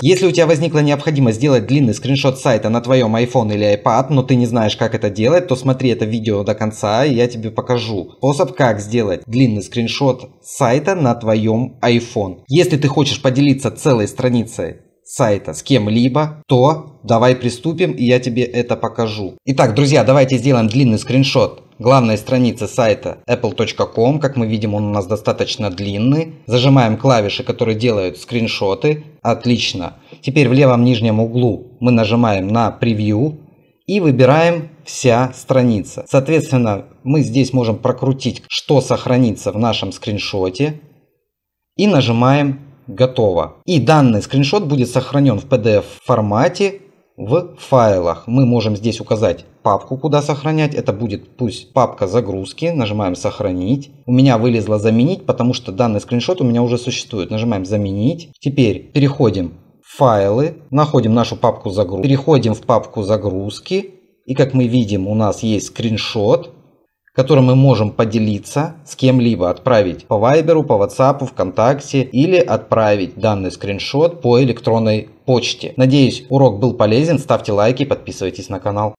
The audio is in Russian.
Если у тебя возникла необходимость сделать длинный скриншот сайта на твоем iPhone или iPad, но ты не знаешь, как это делать, то смотри это видео до конца, и я тебе покажу способ, как сделать длинный скриншот сайта на твоем iPhone. Если ты хочешь поделиться целой страницей сайта с кем-либо, то давай приступим, и я тебе это покажу. Итак, друзья, давайте сделаем длинный скриншот главная страница сайта apple.com, как мы видим, он у нас достаточно длинный. Зажимаем клавиши, которые делают скриншоты. Отлично. Теперь в левом нижнем углу мы нажимаем на превью и выбираем вся страница. Соответственно, мы здесь можем прокрутить, что сохранится в нашем скриншоте. И нажимаем «Готово». И данный скриншот будет сохранен в PDF формате в файлах. Мы можем здесь указать папку, куда сохранять. Это будет пусть папка загрузки. Нажимаем сохранить. У меня вылезло заменить, потому что данный скриншот у меня уже существует. Нажимаем заменить. Теперь переходим в файлы. Находим нашу папку загрузки. Переходим в папку загрузки. И как мы видим, у нас есть скриншот которым мы можем поделиться с кем-либо, отправить по Вайберу, по WhatsApp, ВКонтакте или отправить данный скриншот по электронной почте. Надеюсь, урок был полезен. Ставьте лайки, подписывайтесь на канал.